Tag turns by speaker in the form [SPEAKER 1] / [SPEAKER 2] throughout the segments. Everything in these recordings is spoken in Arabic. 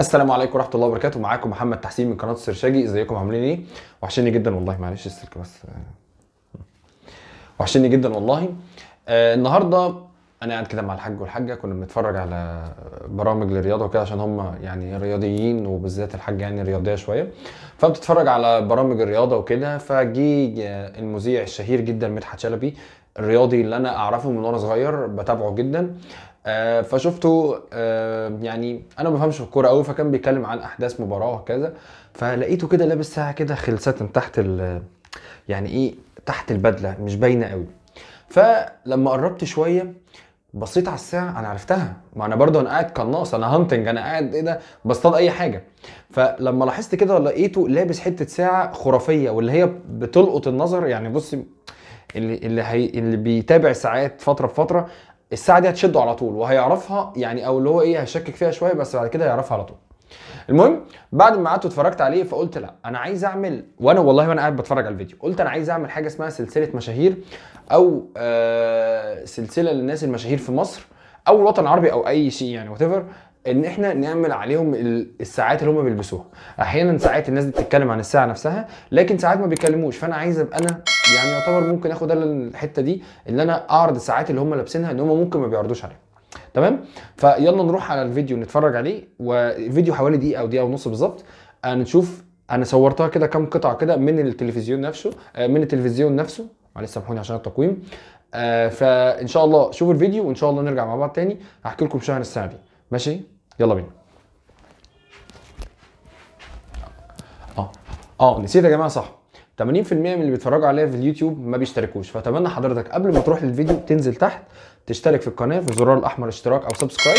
[SPEAKER 1] السلام عليكم ورحمه الله وبركاته معاكم محمد تحسين من قناه السرشاجي ازيكم عاملين ايه وحشني جدا والله معلش السلك بس وحشني جدا والله آه النهارده انا قاعد كده مع الحاج والحاجه كنا بنتفرج على برامج للرياضه وكده عشان هم يعني رياضيين وبالذات الحاج يعني رياضيه شويه فبتتفرج على برامج الرياضه وكده فجي المذيع الشهير جدا مدحت شلبي الرياضي اللي انا اعرفه من وانا صغير بتابعه جدا آه، فشفته آه، يعني انا ما بفهمش في الكوره قوي فكان بيتكلم عن احداث مباراه وكذا فلقيته كده لابس ساعه كده خلستن تحت يعني ايه تحت البدله مش باينه قوي فلما قربت شويه بصيت على الساعه انا عرفتها ما انا برده انا قاعد قناص انا هانتنج انا قاعد ايه ده بصطاد اي حاجه فلما لاحظت كده لقيته لابس حته ساعه خرافيه واللي هي بتلقط النظر يعني بص اللي اللي, هي اللي بيتابع ساعات فتره بفتره الساعه دي هتشده على طول وهيعرفها يعني او اللي هو ايه هيشكك فيها شويه بس بعد كده هيعرفها على طول المهم بعد ما قعدت واتفرجت عليه فقلت لا انا عايز اعمل وانا والله وانا قاعد بتفرج على الفيديو قلت انا عايز اعمل حاجه اسمها سلسله مشاهير او آه سلسله للناس المشاهير في مصر او الوطن العربي او اي شيء يعني وات ان احنا نعمل عليهم الساعات اللي هم بيلبسوها احيانا ساعات الناس دي بتتكلم عن الساعه نفسها لكن ساعات ما بيتكلموش فانا عايز ابقى انا يعني يعتبر ممكن اخد انا الحته دي ان انا اعرض الساعات اللي هم لابسينها ان هم ممكن ما بيعرضوش عليها تمام فيلا نروح على الفيديو نتفرج عليه وفيديو حوالي دقيقه او دقيقه ونص بالظبط هنشوف انا صورتها كده كام قطعه كده من التلفزيون نفسه آه، من التلفزيون نفسه معلش سامحوني عشان التقويم آه، فان شاء الله شوفوا الفيديو وان شاء الله نرجع مع بعض تاني هحكي لكم شويه الساعه دي ماشي يلا بينا اه اه نسيت يا جماعه صح 80% من اللي بيتفرجوا عليا في اليوتيوب ما بيشتركوش فاتمنى حضرتك قبل ما تروح للفيديو تنزل تحت تشترك في القناه في الزرار الاحمر اشتراك او سبسكرايب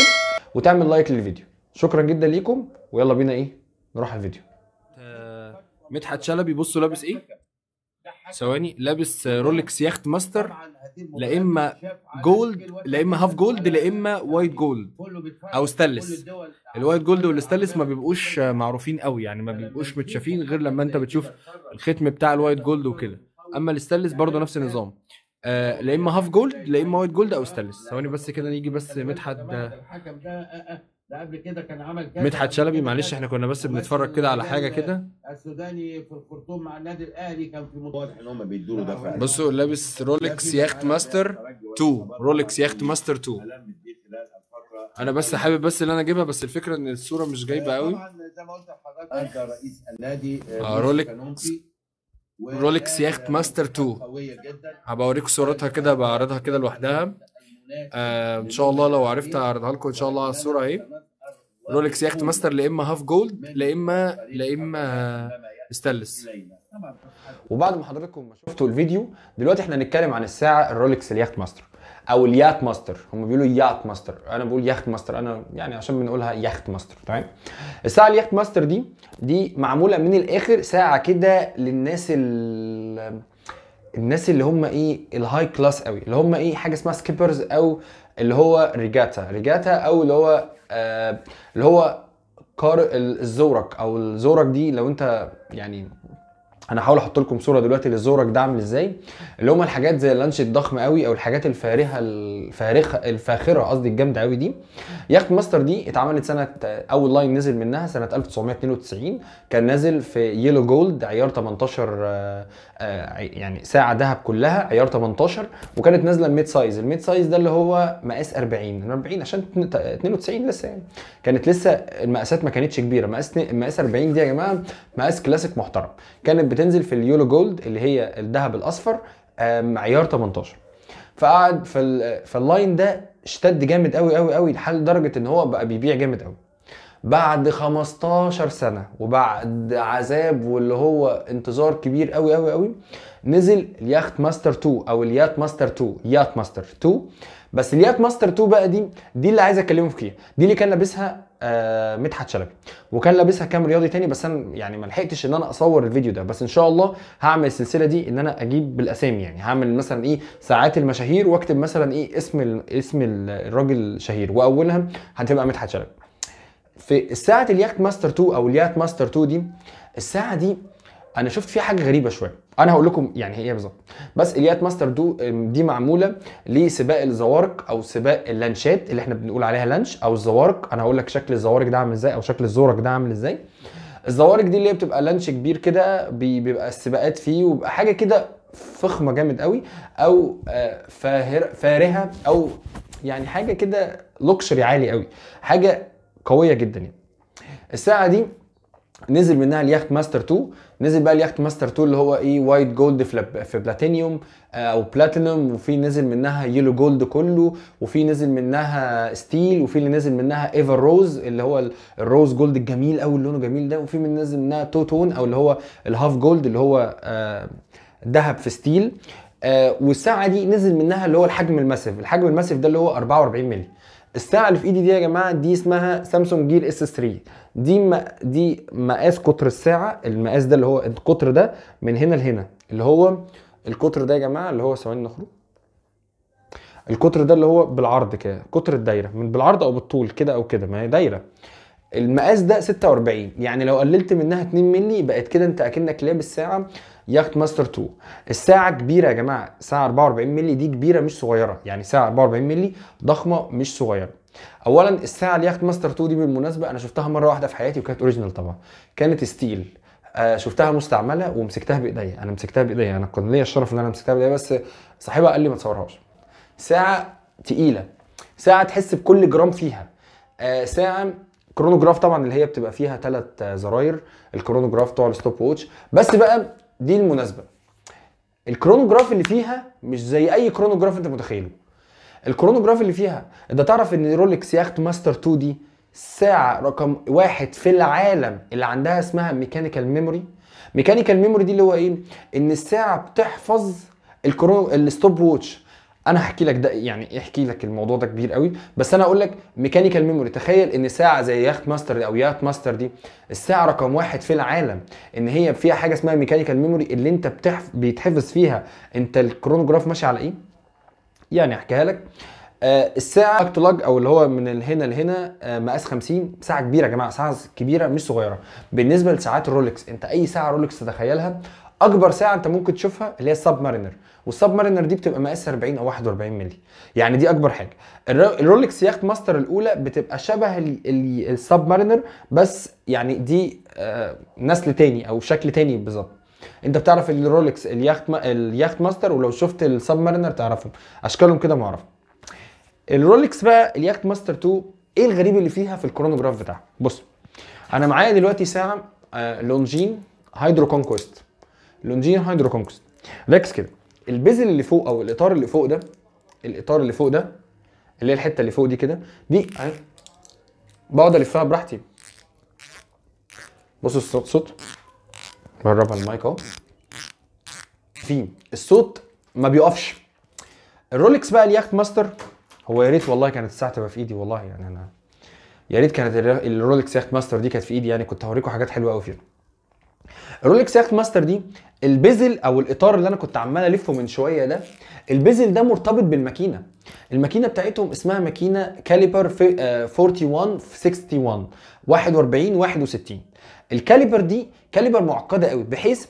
[SPEAKER 1] وتعمل لايك للفيديو شكرا جدا ليكم ويلا بينا ايه نروح الفيديو آه، مدحت شلبي بصوا لابس ايه ثواني لابس رولكس ياخت ماستر لا اما جولد لا اما هاف جولد لا اما وايت جولد او ستانلس الوايت جولد والستانلس ما بيبقوش معروفين قوي يعني ما بيبقوش متشافين غير لما انت بتشوف الختم بتاع الوايت جولد وكده اما الستانلس برضه يعني نفس النظام آه لا اما هاف جولد لا اما وايت جولد او ستانلس ثواني بس كده نيجي بس مدحت ده قبل كده كان عمل كذا مدحت شلبي معلش احنا كنا بس بنتفرج كده على حاجه كده السوداني في الخرطوم مع النادي الاهلي كان في واضح ان هم بيدوا له دفع آه. بصوا لابس رولكس ياخت ماستر 2 رولكس ياخت ماستر 2 انا بس حابب بس اللي انا اجيبها بس الفكره ان الصوره مش جايبه قوي آه، طبعا زي ما قلت لحضرتك انت رئيس النادي آه رولكس رولكس ياخت ماستر 2 هبقى اوريكم صورتها كده بعرضها كده لوحدها آه، ان شاء الله لو عرفت إيه، اعرضها لكم ان شاء الله على الصوره اهي رولكس يخت ماستر لا اما هاف جولد لا اما لا اما ستانلس وبعد ما حضراتكم ما شفتوا الفيديو دلوقتي احنا هنتكلم عن الساعه الرولكس اليخت ماستر او اليات ماستر هم بيقولوا يات ماستر انا بقول يخت ماستر انا يعني عشان بنقولها يخت ماستر تمام الساعه اليخت ماستر دي دي معموله من الاخر ساعه كده للناس اللي الناس اللي هم ايه الهاي كلاس قوي اللي هم ايه حاجه اسمها سكيبرز او اللي هو ريجاتا ريجاتا او اللي هو آه اللي هو قار الزورق او الزورق دي لو انت يعني انا هحاول احط لكم صوره دلوقتي للزورك ده عامل ازاي اللي هم الحاجات زي اللانش الضخم قوي او الحاجات الفارهه الفارخه الفاخره قصدي الجامده قوي دي ياخت ماستر دي اتعملت سنه اول لاين نزل منها سنه 1992 كان نازل في يلو جولد عيار 18 آه، آه، يعني ساعه ذهب كلها عيار 18 وكانت نازله الميد سايز الميد سايز ده اللي هو مقاس 40 40 عشان 92 لسه يعني كانت لسه المقاسات ما كانتش كبيره مقاس مقاس 40 دي يا جماعه مقاس كلاسيك محترم كانت بتنزل في اليولو جولد اللي هي الذهب الاصفر معيار 18 فقعد في اللاين ده اشتد جامد قوي قوي قوي لحد درجه ان هو بقى بيبيع جامد قوي بعد 15 سنه وبعد عذاب واللي هو انتظار كبير قوي قوي قوي نزل اليخت ماستر 2 او اليات ماستر 2 يات ماستر 2 بس اليات ماستر 2 بقى دي دي اللي عايز اكلمه فيها دي اللي كان لابسها آه مدحت شلبي وكان لابسها كام رياضي تاني بس انا يعني ما لحقتش ان انا اصور الفيديو ده بس ان شاء الله هعمل السلسله دي ان انا اجيب بالاسامي يعني هعمل مثلا ايه ساعات المشاهير واكتب مثلا ايه اسم اسم الراجل الشهير واولها هتبقى مدحت شلبي في الساعه اليخت ماستر 2 او اليات ماستر 2 دي الساعه دي انا شفت فيها حاجه غريبه شويه انا هقول لكم يعني هي ايه بالظبط بس اليات ماستر دو دي معموله لسباق الزوارق او سباق اللانشات اللي احنا بنقول عليها لانش او الزوارق انا هقول لك شكل الزوارق ده عامل ازاي او شكل الزورق ده عامل ازاي الزوارق دي اللي هي بتبقى لانش كبير كده بيبقى السباقات فيه وبيبقى حاجه كده فخمه جامد قوي او آه، فاهر فارهه او يعني حاجه كده لوكشري عالي قوي حاجه قويه جدا يعني الساعه دي نزل منها اليخت ماستر 2 نزل بقى اليخت ماستر 2 اللي هو ايه وايت جولد في, بلاتينيوم آه، او بلاتينوم وفي نزل منها يلو جولد كله وفي نزل منها ستيل وفي اللي نزل منها ايفر روز اللي هو الروز جولد الجميل قوي لونه جميل ده وفي من نزل منها تو تون او اللي هو الهاف جولد اللي هو آه، ذهب في ستيل آه، والساعه دي نزل منها اللي هو الحجم الماسيف الحجم الماسيف ده اللي هو 44 مللي الساعه اللي في ايدي دي يا جماعه دي اسمها سامسونج جير اس 3 دي ما دي مقاس قطر الساعه المقاس ده اللي هو القطر ده من هنا لهنا اللي هو القطر ده يا جماعه اللي هو ثواني نخرج القطر ده اللي هو بالعرض كده قطر الدايره من بالعرض او بالطول كده او كده ما هي دايره المقاس ده 46 يعني لو قللت منها 2 مللي بقت كده انت اكنك لابس ساعه ياخت ماستر 2 الساعه كبيره يا جماعه ساعه 44 مللي دي كبيره مش صغيره يعني ساعه 44 مللي ضخمه مش صغيره اولا الساعه اليخت ماستر 2 دي بالمناسبه انا شفتها مره واحده في حياتي وكانت اوريجينال طبعا كانت ستيل آه شفتها مستعمله ومسكتها بايديا انا مسكتها بايديا انا كان ليا الشرف ان انا مسكتها بايديا بس صاحبها قال لي ما تصورهاش ساعه تقيله ساعه تحس بكل جرام فيها آه ساعه كرونوجراف طبعا اللي هي بتبقى فيها ثلاث آه، زراير الكرونوجراف بتوع الستوب ووتش بس بقى دي المناسبه الكرونوجراف اللي فيها مش زي اي كرونوجراف انت متخيله الكرونوجراف اللي فيها انت تعرف ان رولكس ياخت ماستر 2 دي الساعة رقم واحد في العالم اللي عندها اسمها ميكانيكال ميموري ميكانيكال ميموري دي اللي هو ايه ان الساعة بتحفظ الكرونو الستوب ووتش انا هحكي لك ده يعني احكي لك الموضوع ده كبير قوي بس انا اقول لك ميكانيكال ميموري تخيل ان ساعه زي ياخت ماستر او ياخت ماستر دي الساعه رقم واحد في العالم ان هي فيها حاجه اسمها ميكانيكال ميموري اللي انت بتحف... بيتحفظ فيها انت الكرونوجراف ماشي على ايه يعني احكيها لك آه الساعه لاج او اللي هو من هنا لهنا آه مقاس 50 ساعه كبيره يا جماعه ساعه كبيره مش صغيره بالنسبه لساعات الرولكس انت اي ساعه رولكس تتخيلها اكبر ساعه انت ممكن تشوفها اللي هي السب مارينر والسب مارينر دي بتبقى مقاسها 40 او 41 مللي يعني دي اكبر حاجه الرولكس ياخت ماستر الاولى بتبقى شبه السب مارينر بس يعني دي آه نسل تاني او شكل تاني بالظبط انت بتعرف الرولكس اليخت اليخت ماستر ولو شفت السب مارينر تعرفهم اشكالهم كده معرفه الرولكس بقى اليخت ماستر 2 ايه الغريب اللي فيها في الكرونوجراف بتاعها بص انا معايا دلوقتي ساعه آه لونجين هايدرو كونكويست لونجين هايدرو كونكويست ركز كده البيزل اللي فوق او الاطار اللي فوق ده الاطار اللي فوق ده اللي هي الحته اللي فوق دي كده دي بقعد الفها براحتي بص الصوت صوت جربها المايك اهو في الصوت ما بيقفش الرولكس بقى اليخت ماستر هو يا ريت والله كانت الساعه تبقى في ايدي والله يعني انا يا ريت كانت الرولكس ياخت ماستر دي كانت في ايدي يعني كنت هوريكم حاجات حلوه قوي فيها الرولكس ياخت ماستر دي البيزل او الاطار اللي انا كنت عمال الفه من شويه ده البيزل ده مرتبط بالماكينه الماكينه بتاعتهم اسمها ماكينه كاليبر 41 في 61 41 61 الكاليبر دي كاليبر معقده قوي بحيث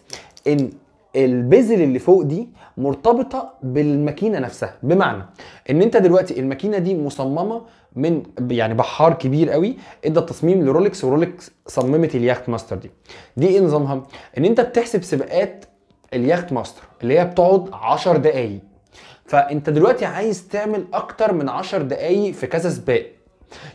[SPEAKER 1] ان البيزل اللي فوق دي مرتبطه بالماكينه نفسها بمعنى ان انت دلوقتي الماكينه دي مصممه من يعني بحار كبير قوي ادى التصميم لرولكس ورولكس صممت اليخت ماستر دي دي ايه نظامها ان انت بتحسب سباقات اليخت ماستر اللي هي بتقعد 10 دقايق فانت دلوقتي عايز تعمل اكتر من 10 دقايق في كذا سباق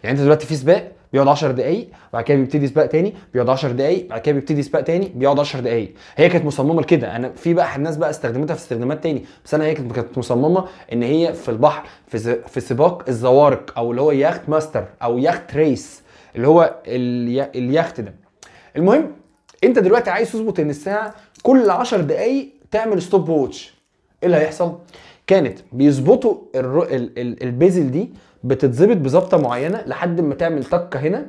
[SPEAKER 1] يعني انت دلوقتي في سباق بيقعد 10 دقائق بعد كده بيبتدي سباق تاني بيقعد 10 دقائق بعد كده بيبتدي سباق تاني بيقعد 10 دقائق هي كانت مصممه لكده انا في بقى ناس بقى استخدمتها في استخدامات تاني بس انا هي كانت مصممه ان هي في البحر في في سباق الزوارق او اللي هو يخت ماستر او يخت ريس اللي هو اليخت ده المهم انت دلوقتي عايز تظبط ان الساعه كل 10 دقائق تعمل ستوب ووتش ايه اللي هيحصل كانت بيظبطوا البيزل دي بتتظبط بظبطه معينه لحد ما تعمل تكه هنا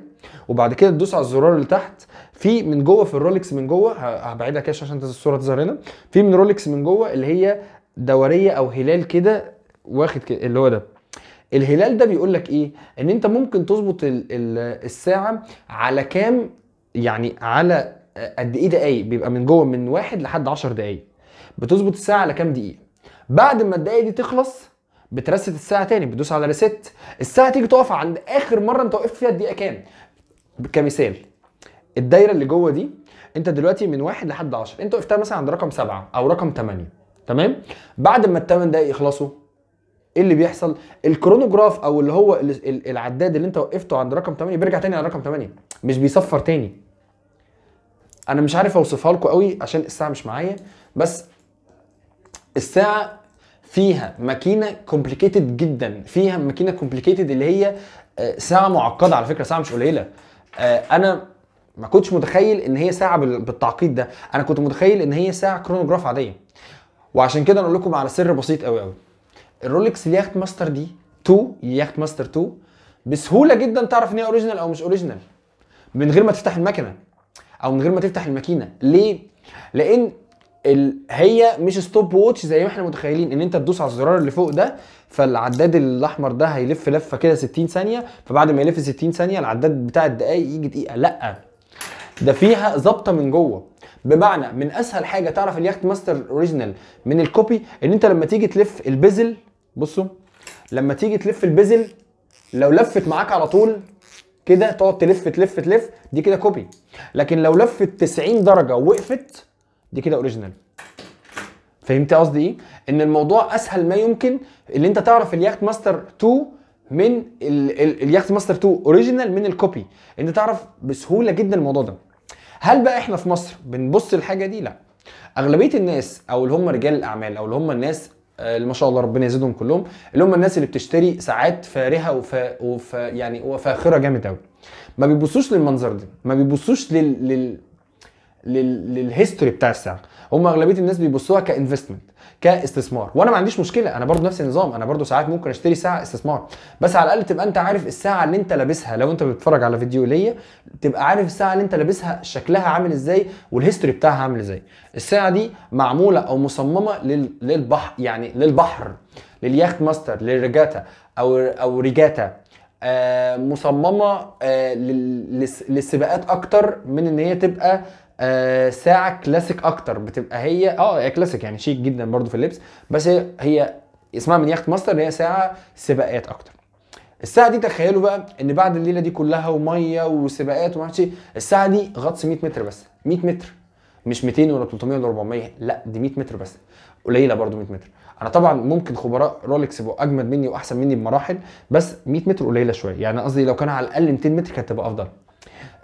[SPEAKER 1] وبعد كده تدوس على الزرار اللي تحت في من جوه في الرولكس من جوه هبعدها كده عشان الصوره تظهر هنا في من رولكس من جوه اللي هي دوريه او هلال كده واخد كده اللي هو ده الهلال ده بيقول لك ايه ان انت ممكن تظبط الساعه على كام يعني على قد ايه دقايق بيبقى من جوه من واحد لحد 10 دقايق بتظبط الساعه على كام دقيقه بعد ما الدقايق دي تخلص بترست الساعه تاني بتدوس على ريست الساعه تيجي تقف عند اخر مره انت وقفت فيها الدقيقه كام كمثال الدايره اللي جوه دي انت دلوقتي من واحد لحد 10 انت وقفتها مثلا عند رقم سبعه او رقم 8 تمام بعد ما الثمان دقايق يخلصوا ايه اللي بيحصل؟ الكرونوجراف او اللي هو العداد اللي انت وقفته عند رقم 8 بيرجع تاني على رقم 8 مش بيصفر تاني. انا مش عارف اوصفها لكم قوي عشان الساعه مش معايا بس الساعه فيها ماكينه كومبليكيتد جدا فيها ماكينه كومبليكيتد اللي هي آه، ساعه معقده على فكره ساعه مش قليله آه، انا ما كنتش متخيل ان هي ساعه بالتعقيد ده انا كنت متخيل ان هي ساعه كرونوجراف عاديه وعشان كده نقول لكم على سر بسيط قوي قوي الرولكس اليخت ماستر دي 2 اليخت ماستر 2 بسهوله جدا تعرف ان هي اوريجينال او مش اوريجينال من غير ما تفتح المكنه او من غير ما تفتح الماكينه ليه لان ال... هي مش ستوب ووتش زي ما احنا متخيلين ان انت تدوس على الزرار اللي فوق ده فالعداد الاحمر ده هيلف لفه كده 60 ثانيه فبعد ما يلف 60 ثانيه العداد بتاع الدقايق يجي دقيقه لا ده فيها ظابطه من جوه بمعنى من اسهل حاجه تعرف اليخت ماستر اوريجينال من الكوبي ان انت لما تيجي تلف البزل بصوا لما تيجي تلف البزل لو لفت معاك على طول كده تقعد تلف تلف تلف دي كده كوبي لكن لو لفت 90 درجه وقفت دي كده اوريجينال فهمت قصدي ايه ان الموضوع اسهل ما يمكن اللي انت تعرف اليخت ماستر 2 من اليخت ماستر 2 اوريجينال من الكوبي انت تعرف بسهوله جدا الموضوع ده هل بقى احنا في مصر بنبص للحاجه دي لا اغلبيه الناس او اللي هم رجال الاعمال او اللي هم الناس آه، اللي ما شاء الله ربنا يزيدهم كلهم اللي هم الناس اللي بتشتري ساعات فارهه وف... وف... يعني وفاخره جامد قوي ما بيبصوش للمنظر ده ما بيبصوش لل... لل... للهيستوري بتاع السهم هم اغلبيه الناس بيبصوها كانفستمنت كاستثمار وانا ما عنديش مشكله انا برضو نفس النظام انا برضو ساعات ممكن اشتري ساعه استثمار بس على الاقل تبقى انت عارف الساعه اللي انت لابسها لو انت بتتفرج على فيديو ليا تبقى عارف الساعه اللي انت لابسها شكلها عامل ازاي والهيستوري بتاعها عامل ازاي الساعه دي معموله او مصممه للبحر يعني للبحر لليخت ماستر للريجاتا او او ريجاتا آه مصممه آه للسباقات اكتر من ان هي تبقى آه، ساعه كلاسيك اكتر بتبقى هي اه هي كلاسيك يعني شيك جدا برضو في اللبس بس هي, هي اسمها من يخت ماستر هي ساعه سباقات اكتر الساعه دي تخيلوا بقى ان بعد الليله دي كلها وميه وسباقات وما اعرفش إيه، الساعه دي غطس 100 متر بس 100 متر مش 200 ولا 300 ولا 400 لا دي 100 متر بس قليله برضو 100 متر انا طبعا ممكن خبراء رولكس يبقوا اجمد مني واحسن مني بمراحل بس 100 متر قليله شويه يعني قصدي لو كان على الاقل 200 متر كانت تبقى افضل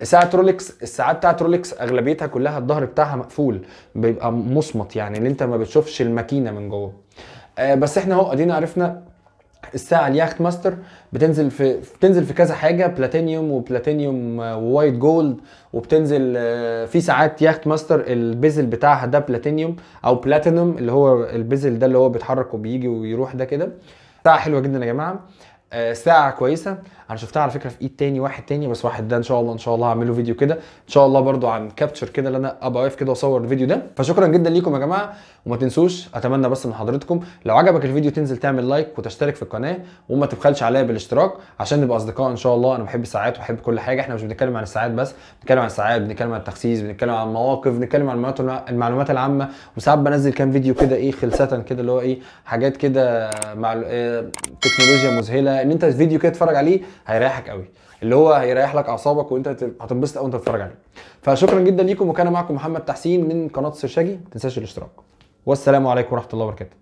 [SPEAKER 1] ساعه رولكس الساعات بتاعت رولكس اغلبيتها كلها الظهر بتاعها مقفول بيبقى مصمت يعني اللي انت ما بتشوفش الماكينه من جوه آه بس احنا اهو ادينا عرفنا الساعه اليخت ماستر بتنزل في بتنزل في كذا حاجه بلاتينيوم وبلاتينيوم ووايت آه، جولد وبتنزل آه، في ساعات ياخت ماستر البيزل بتاعها ده بلاتينيوم او بلاتينوم اللي هو البيزل ده اللي هو بيتحرك وبيجي ويروح ده كده ساعه حلوه جدا يا جماعه آه، ساعه كويسه انا شفتها على فكره في ايد تاني واحد تاني بس واحد ده ان شاء الله ان شاء الله هعمله فيديو كده ان شاء الله برضو عن كابتشر كده اللي انا ابقى واقف كده واصور الفيديو ده فشكرا جدا ليكم يا جماعه وما تنسوش اتمنى بس من حضرتكم لو عجبك الفيديو تنزل تعمل لايك وتشترك في القناه وما تبخلش عليا بالاشتراك عشان نبقى اصدقاء ان شاء الله انا بحب الساعات وبحب كل حاجه احنا مش بنتكلم عن الساعات بس بنتكلم عن الساعات بنتكلم عن التخسيس بنتكلم عن المواقف بنتكلم عن المعلومات العامه وساعات بنزل كام فيديو كده ايه خلسه كده اللي هو ايه حاجات كده إيه تكنولوجيا مذهله ان انت فيديو كده تتفرج عليه هيريحك قوي اللي هو هيريح لك اعصابك وانت هتنبسط قوي وانت بتتفرج عليه فشكرا جدا ليكم وكان معكم محمد تحسين من قناه سرشاجي ما تنساش الاشتراك والسلام عليكم ورحمه الله وبركاته